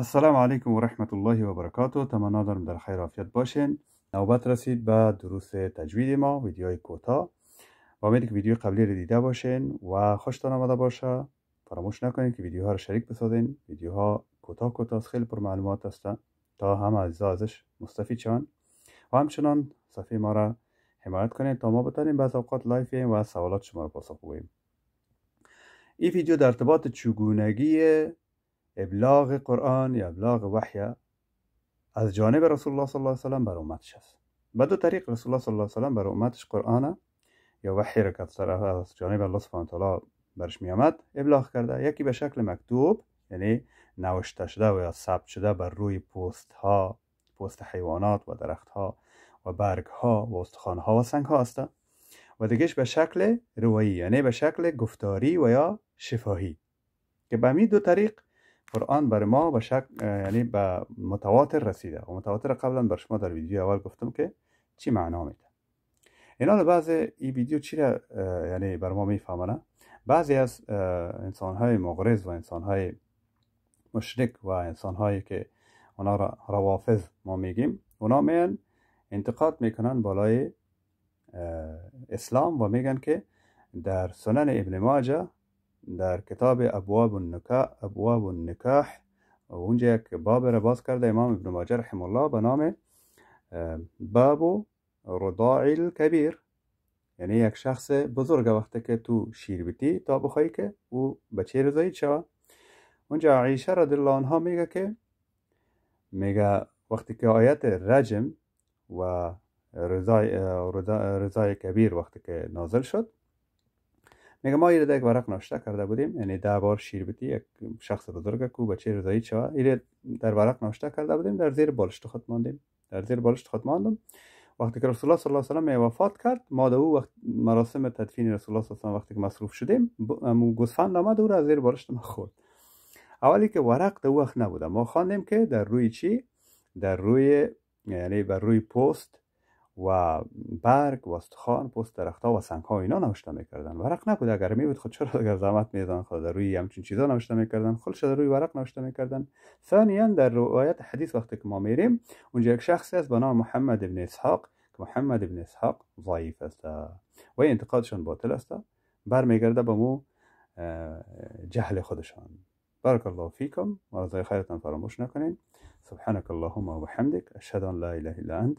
السلام علیکم و رحمت الله و برکاته تمنا دارم در خیر عافیت باشین نوبت رسید به دروس تجوید ما ویدیوهای کوتاه و امید که ویدیو قبلی رو دیده باشین و خوشتان آمده باشه فراموش نکنید که ویدیوها رو شریک بسازین ویدیوها کوتاه کوتاه خیلی پر معلومات است تا هم عزیزا ازش مستفید شون و همچنان صفحه ما را حمایت کنید تا ما بتانیم بعض اوقات لایف و سوالات شما پاسخ بگوییم این ویدیو در ارتباط چگونگی ابلاغ قرآن یا ابلاغ وحی از جانب رسول الله صلی الله علیه وسلم بر امتش است به دو طریق رسول الله صلی الله علیه وسلم بر امتش قرآن یا وحی را که از جانب الله سبحانه تعالی برش می ابلاغ کرده یکی به شکل مکتوب یعنی نوشته شده و یا ثبت شده بر روی پوست ها پوست حیوانات و درخت ها و برگ ها و استخوان ها و سنگ ها است و دیگهش به شکل روایی یعنی به شکل گفتاری و یا شفاهی که به دو طریق قرآن بر ما به شک یعنی به متواتر رسیده و متواتر قبلا بر شما در ویدیو اول گفتم که چی معنا میده اینا بعض این ویدیو چی را یعنی بر ما میفهمانه بعضی از انسان های مغرض و انسان های مشرک و انسان هایی که اونا را روافظ ما میگیم اونا میان انتقاد میکنن بالای اسلام و میگن که در سنن ابن ماجه در کتاب ابواب النکاح ابواب النکاح اونجا یک باب را باز کرده امام ابن ماجه رحم الله به نام باب رضاع الکبیر یعنی یک شخص بزرگ وقتی که تو شیر بیتی تا بخوای که او بچه رضایی شوه اونجا عیشه رضی الله عنها میگه که میگه وقتی که آیت رجم و رضای, رضای کبیر وقتی که نازل شد میگه ما ایره یک ورق نوشته کرده بودیم یعنی ده بار شیربتی یک شخص بزرگ کو بچه رضایی چوا ایره در ورق نوشته کرده بودیم در زیر بالشت خود ماندیم در زیر بالشت خود ماندم وقتی که رسول الله صلی الله علیه و آله وفات کرد ما دو او وقت مراسم تدفین رسول الله صلی الله علیه و وقتی که مصروف شدیم مو گوسفند آمد او را زیر بالشت ما خورد اولی که ورق ده وقت نبوده ما خواندیم که در روی چی در روی یعنی بر روی پست و برگ و استخوان پوست درخت ها و سنگ ها اینا نوشته میکردن ورق نبود اگر می بود خود چرا اگر زحمت میدادن خود روی همچین چیزا نوشته میکردن خودش شده روی ورق نوشته میکردن ثانیا در روایت حدیث وقتی که ما میریم اونجا یک شخصی است به نام محمد ابن اسحاق که محمد ابن اسحاق ضعیف است و انتقادشان باطل است برمیگرده به مو جهل خودشان بارک الله فیکم مرضی خیرتان فراموش نكنين سبحانك اللهم وبحمدك أشهد أن لا اله الا أنت